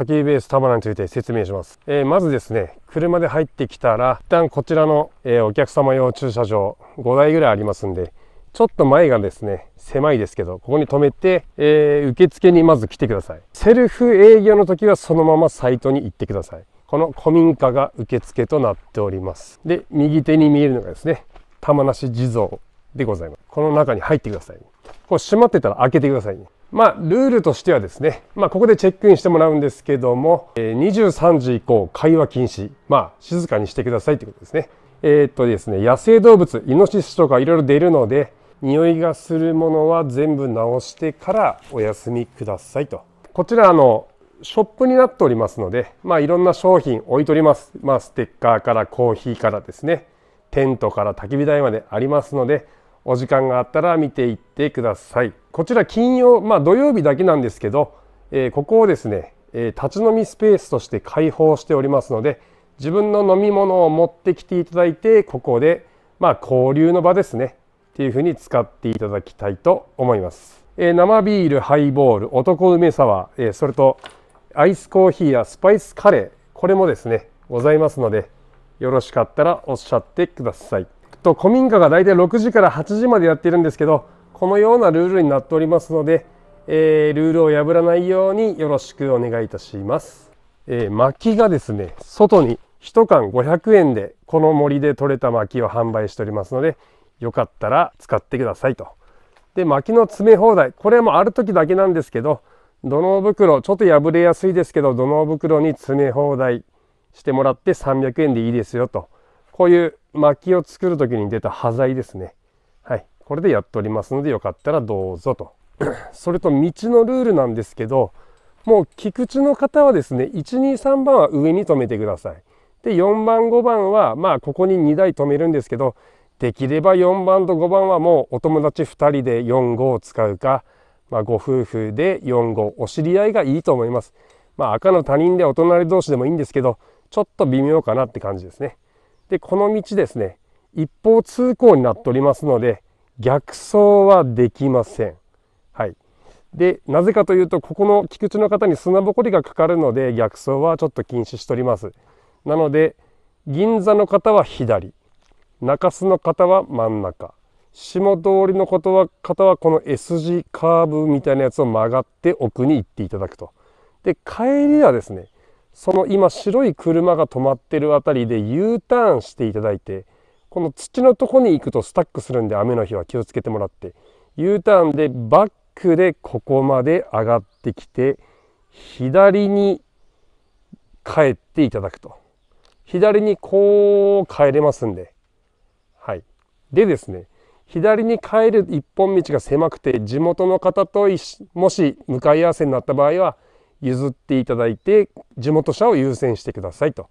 家計ベース田について説明します、えー、まずですね車で入ってきたら一旦こちらの、えー、お客様用駐車場5台ぐらいありますんでちょっと前がですね、狭いですけど、ここに止めて、えー、受付にまず来てください。セルフ営業の時はそのままサイトに行ってください。この古民家が受付となっております。で、右手に見えるのがですね、玉梨地蔵でございます。この中に入ってください。こう閉まってたら開けてください、ね。まあ、ルールとしてはですね、まあ、ここでチェックインしてもらうんですけども、え23時以降、会話禁止、まあ、静かにしてくださいということですね。えー、っとですね、野生動物、イノシシとかいろいろ出るので、匂いがするものは全部直してからお休みくださいと。こちら、あの、ショップになっておりますので、まあ、いろんな商品置いております。まあ、ステッカーからコーヒーからですね、テントから焚き火台までありますので、お時間があったら見ていってくださいこちら金曜まあ土曜日だけなんですけど、えー、ここをですね、えー、立ち飲みスペースとして開放しておりますので自分の飲み物を持ってきていただいてここでまあ交流の場ですねっていうふうに使っていただきたいと思います、えー、生ビールハイボール男梅サワー、えそれとアイスコーヒーやスパイスカレーこれもですねございますのでよろしかったらおっしゃってくださいと古民家が大体6時から8時までやってるんですけどこのようなルールになっておりますので、えー、ルールを破らないようによろしくお願いいたします、えー、薪がですね外に1缶500円でこの森で採れた薪を販売しておりますのでよかったら使ってくださいとで薪の詰め放題これもある時だけなんですけど土の袋ちょっと破れやすいですけど土の袋に詰め放題してもらって300円でいいですよとこういう薪を作る時に出た端材ですね。はい。これでやっておりますので、よかったらどうぞと。それと道のルールなんですけど、もう菊池の方はですね、1、2、3番は上に止めてください。で、4番、5番は、まあ、ここに2台止めるんですけど、できれば4番と5番はもうお友達2人で4、5を使うか、まあ、ご夫婦で4、5、お知り合いがいいと思います。まあ、赤の他人でお隣同士でもいいんですけど、ちょっと微妙かなって感じですね。でこの道ですね一方通行になっておりますので逆走はできません。はい、でなぜかというとここの菊池の方に砂ぼこりがかかるので逆走はちょっと禁止しております。なので銀座の方は左中洲の方は真ん中下通りの方は方はこの S 字カーブみたいなやつを曲がって奥に行っていただくと。で帰りはですねその今白い車が止まってる辺りで U ターンしていただいてこの土のとこに行くとスタックするんで雨の日は気をつけてもらって U ターンでバックでここまで上がってきて左に帰っていただくと左にこう帰れますんではいでですね左に帰る一本道が狭くて地元の方ともし向かい合わせになった場合は譲っていただいて地元車を優先してくださいと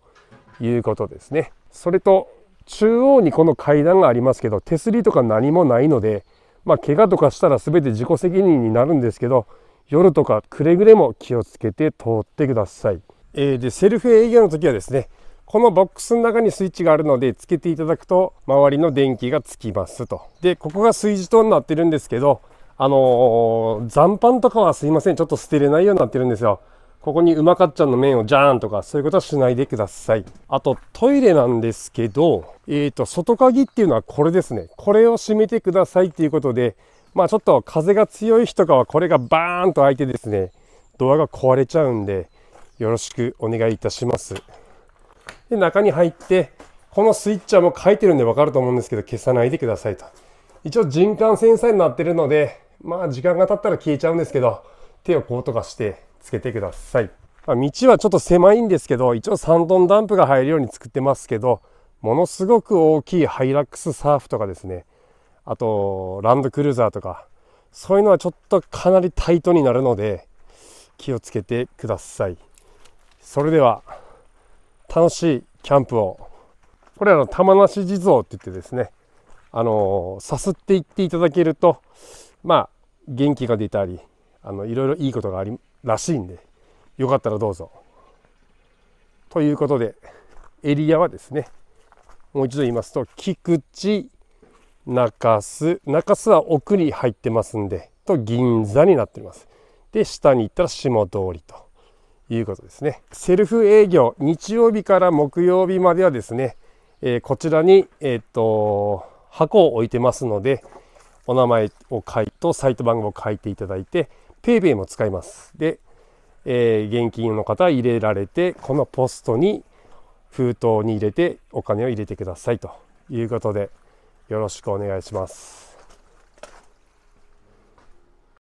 いうことですねそれと中央にこの階段がありますけど手すりとか何もないのでまあ怪我とかしたら全て自己責任になるんですけど夜とかくれぐれも気をつけて通ってください、えー、でセルフ営業の時はですねこのボックスの中にスイッチがあるのでつけていただくと周りの電気がつきますとでここが炊事灯になってるんですけどあのー、残飯とかはすいません、ちょっと捨てれないようになってるんですよ。ここにうまかっちゃんの麺をジャーンとか、そういうことはしないでください。あと、トイレなんですけど、えっ、ー、と、外鍵っていうのはこれですね。これを閉めてくださいっていうことで、まあちょっと風が強い日とかはこれがバーンと開いてですね、ドアが壊れちゃうんで、よろしくお願いいたします。で、中に入って、このスイッチはもう書いてるんでわかると思うんですけど、消さないでくださいと。一応人感センサーになってるので、まあ時間が経ったら消えちゃうんですけど、手をこうとかしてつけてください。まあ、道はちょっと狭いんですけど、一応3トンダンプが入るように作ってますけど、ものすごく大きいハイラックスサーフとかですね、あとランドクルーザーとか、そういうのはちょっとかなりタイトになるので、気をつけてください。それでは、楽しいキャンプを。これはの玉梨し地蔵って言ってですね、あのー、さすっていっていただけると、まあ元気が出たりあのいろいろいいことがありらしいんでよかったらどうぞ。ということでエリアはですねもう一度言いますと菊池中洲中洲は奥に入ってますんでと銀座になってますで下に行ったら下通りということですねセルフ営業日曜日から木曜日まではですね、えー、こちらに、えー、っと箱を置いてますのでお名前を書いとサイト番号を書いていただいて PayPay も使いますで、えー、現金の方入れられてこのポストに封筒に入れてお金を入れてくださいということでよろしくお願いします。